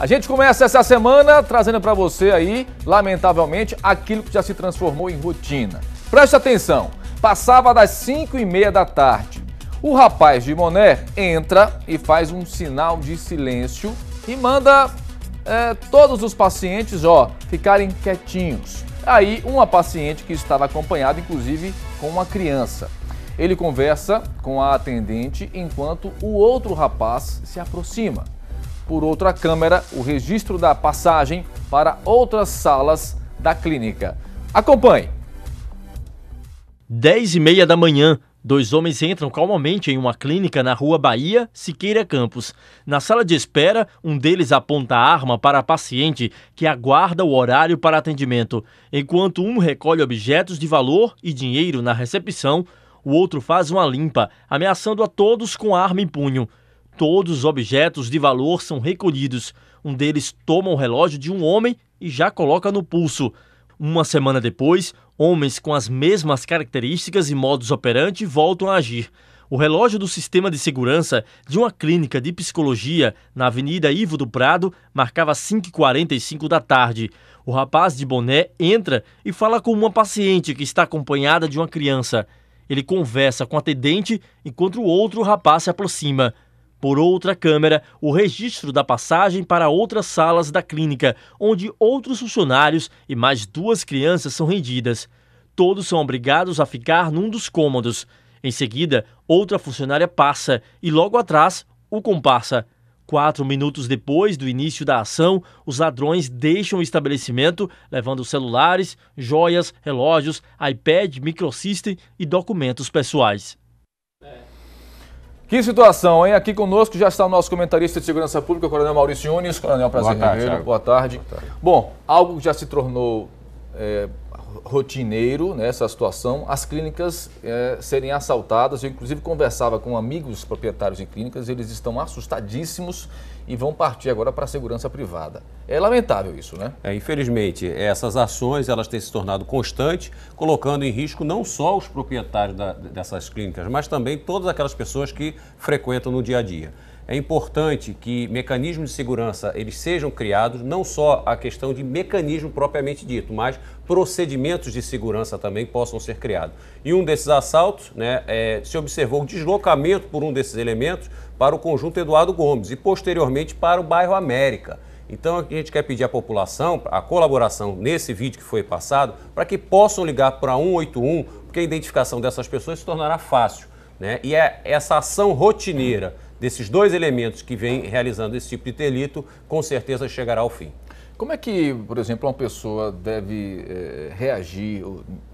A gente começa essa semana trazendo para você aí, lamentavelmente, aquilo que já se transformou em rotina. Preste atenção, passava das 5 e meia da tarde. O rapaz de Moné entra e faz um sinal de silêncio e manda é, todos os pacientes, ó, ficarem quietinhos. Aí, uma paciente que estava acompanhada, inclusive, com uma criança. Ele conversa com a atendente enquanto o outro rapaz se aproxima por outra câmera o registro da passagem para outras salas da clínica. Acompanhe. 10 e meia da manhã, dois homens entram calmamente em uma clínica na rua Bahia, Siqueira Campos. Na sala de espera, um deles aponta a arma para a paciente, que aguarda o horário para atendimento. Enquanto um recolhe objetos de valor e dinheiro na recepção, o outro faz uma limpa, ameaçando a todos com arma em punho. Todos os objetos de valor são recolhidos. Um deles toma o relógio de um homem e já coloca no pulso. Uma semana depois, homens com as mesmas características e modos operantes voltam a agir. O relógio do sistema de segurança de uma clínica de psicologia na Avenida Ivo do Prado marcava 5h45 da tarde. O rapaz de boné entra e fala com uma paciente que está acompanhada de uma criança. Ele conversa com a atendente enquanto o outro rapaz se aproxima. Por outra câmera, o registro da passagem para outras salas da clínica, onde outros funcionários e mais duas crianças são rendidas. Todos são obrigados a ficar num dos cômodos. Em seguida, outra funcionária passa e logo atrás, o comparsa. Quatro minutos depois do início da ação, os ladrões deixam o estabelecimento, levando celulares, joias, relógios, iPad, microsystem e documentos pessoais. Que situação, hein? Aqui conosco já está o nosso comentarista de segurança pública, o Coronel Maurício Nunes. Coronel, prazer Boa tarde, Boa tarde. Boa tarde. Bom, algo já se tornou é, rotineiro nessa né, situação as clínicas é, serem assaltadas. Eu, inclusive, conversava com amigos proprietários de clínicas, eles estão assustadíssimos e vão partir agora para a segurança privada. É lamentável isso, né? É, infelizmente, essas ações elas têm se tornado constantes, colocando em risco não só os proprietários da, dessas clínicas, mas também todas aquelas pessoas que frequentam no dia a dia é importante que mecanismos de segurança eles sejam criados, não só a questão de mecanismo propriamente dito, mas procedimentos de segurança também possam ser criados. E um desses assaltos, né, é, se observou o deslocamento por um desses elementos para o conjunto Eduardo Gomes e posteriormente para o bairro América. Então a gente quer pedir à população a colaboração nesse vídeo que foi passado para que possam ligar para 181, porque a identificação dessas pessoas se tornará fácil. Né? E é essa ação rotineira desses dois elementos que vêm realizando esse tipo de delito, com certeza chegará ao fim. Como é que, por exemplo, uma pessoa deve eh, reagir,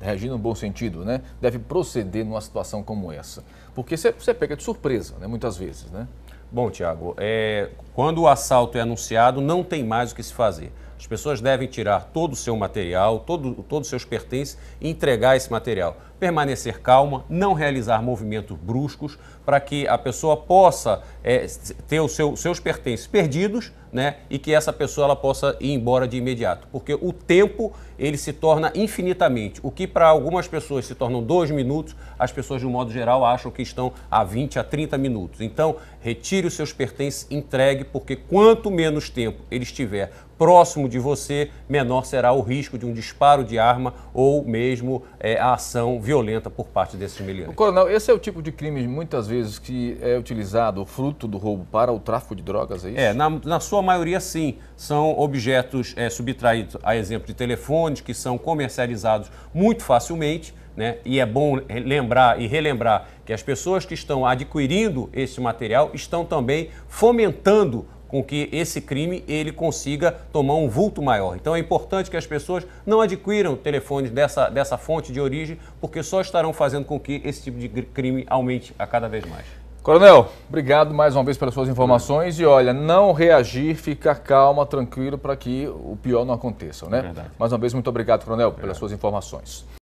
reagir no bom sentido, né? Deve proceder numa situação como essa? Porque você é pega de surpresa, né? Muitas vezes, né? Bom, Tiago, é, quando o assalto é anunciado, não tem mais o que se fazer. As pessoas devem tirar todo o seu material, todo, todos os seus pertences e entregar esse material. Permanecer calma, não realizar movimentos bruscos para que a pessoa possa é, ter os seu, seus pertences perdidos né, e que essa pessoa ela possa ir embora de imediato. Porque o tempo ele se torna infinitamente. O que para algumas pessoas se tornam dois minutos, as pessoas, de um modo geral, acham que estão a 20 a 30 minutos. Então, retire os seus pertences, entregue, porque quanto menos tempo ele estiver próximo de você, menor será o risco de um disparo de arma ou mesmo é, a ação violenta por parte desses milionário Coronel, esse é o tipo de crime muitas vezes que é utilizado, fruto do roubo, para o tráfico de drogas, é isso? É, na, na sua maioria sim. São objetos é, subtraídos, a exemplo de telefones, que são comercializados muito facilmente. Né? E é bom lembrar e relembrar que as pessoas que estão adquirindo esse material estão também fomentando com que esse crime ele consiga tomar um vulto maior. Então é importante que as pessoas não adquiram telefones dessa, dessa fonte de origem, porque só estarão fazendo com que esse tipo de crime aumente a cada vez mais. Coronel, obrigado mais uma vez pelas suas informações. E olha, não reagir, ficar calma, tranquilo, para que o pior não aconteça, né? Verdade. Mais uma vez, muito obrigado, Coronel, obrigado. pelas suas informações.